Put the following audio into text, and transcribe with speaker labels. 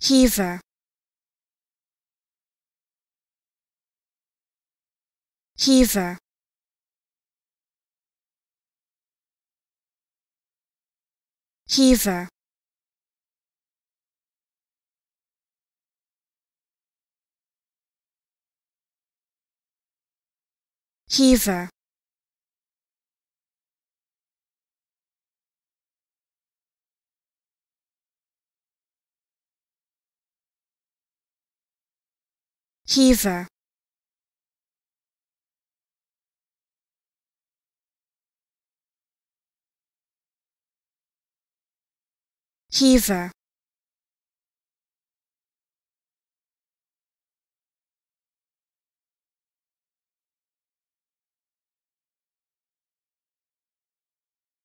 Speaker 1: heaver heaver heaver heaver heaver heaver